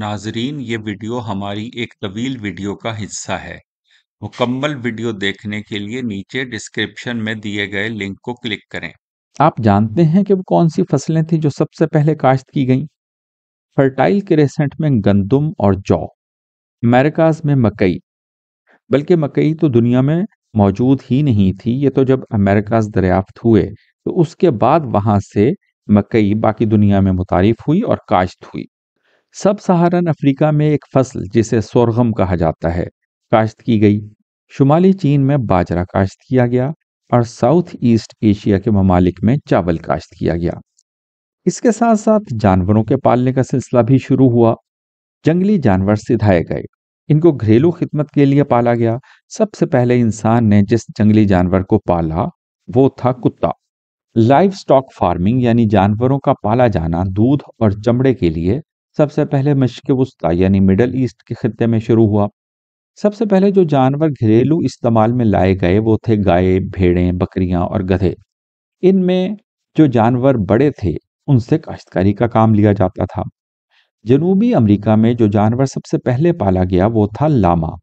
नाजरीन ये वीडियो हमारी एक तवील वीडियो का हिस्सा है मुकम्मल वीडियो देखने के लिए नीचे डिस्क्रिप्शन में दिए गए लिंक को क्लिक करें आप जानते हैं कि वो कौन सी फसलें थी जो सबसे पहले काश्त की गई फर्टाइल क्रेसेंट में गंदुम और जौ अमेरिकाज में मकई बल्कि मकई तो दुनिया में मौजूद ही नहीं थी ये तो जब अमेरिकाज दरियाफ्त हुए तो उसके बाद वहाँ से मकई बाकी दुनिया में मुतारफ हुई और काश्त हुई सब सहारन अफ्रीका में एक फसल जिसे सोरगम कहा जाता है काश्त की गई शुमाली चीन में बाजरा काश्त किया गया और साउथ ईस्ट एशिया के ममालिक में चावल काश्त किया गया इसके साथ साथ जानवरों के पालने का सिलसिला भी शुरू हुआ जंगली जानवर सिधाए गए इनको घरेलू खिदमत के लिए पाला गया सबसे पहले इंसान ने जिस जंगली जानवर को पाला वो था कुत्ता लाइव स्टॉक फार्मिंग यानी जानवरों का पाला जाना दूध और चमड़े के लिए सबसे पहले मशक़ वस्ता यानी मिडल ईस्ट के खत्े में शुरू हुआ सबसे पहले जो जानवर घरेलू इस्तेमाल में लाए गए वो थे गाय भेड़ें बकरियां और गधे इनमें जो जानवर बड़े थे उनसे काश्तकारी का काम लिया जाता था जनूबी अमेरिका में जो जानवर सबसे पहले पाला गया वो था लामा